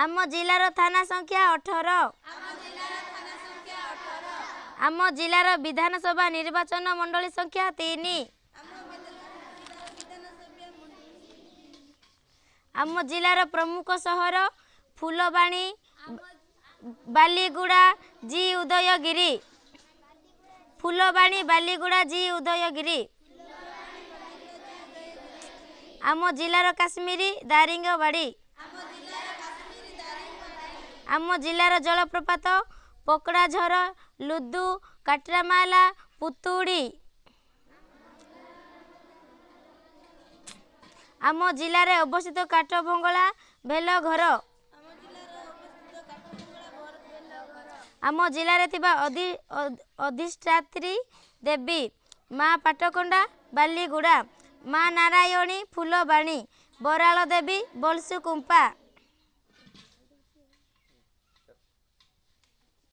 ଆମ ଜିଲ୍ଲାର ଥାନା ସଂଖ୍ୟା ଅଠର ଆମ ଜିଲ୍ଲାର ବିଧାନସଭା ନିର୍ବାଚନ ମଣ୍ଡଳୀ ସଂଖ୍ୟା ତିନି ଆମ ଜିଲ୍ଲାର ପ୍ରମୁଖ ସହର ଫୁଲବାଣୀ ବାଲିଗୁଡ଼ା ଜି ଉଦୟଗିରି ଫୁଲବାଣୀ ବାଲିଗୁଡ଼ା ଜି ଉଦୟଗିରି ଆମ ଜିଲ୍ଲାର କାଶ୍ମୀରୀ ଦାରିଙ୍ଗବାଡ଼ି ଆମ ଜିଲ୍ଲାର ଜଳପ୍ରପାତ ପକଡ଼ାଝର ଲୁଦୁ କାଟ୍ରାମାଲା ପୁତୁଡ଼ି ଆମ ଜିଲ୍ଲାରେ ଅବସ୍ଥିତ କାଠ ବଙ୍ଗଳା ଭେଲଘର ଆମ ଜିଲ୍ଲାରେ ଥିବା ଅଧିଷ୍ଠାତ୍ରୀ ଦେବୀ ମା ପାଟକଣ୍ଡା ବାଲିଗୁଡ଼ା ମା ନାରାୟଣୀ ଫୁଲବାଣୀ ବରାଳ ଦେବୀ ବଂଶୁ କୁମ୍ପା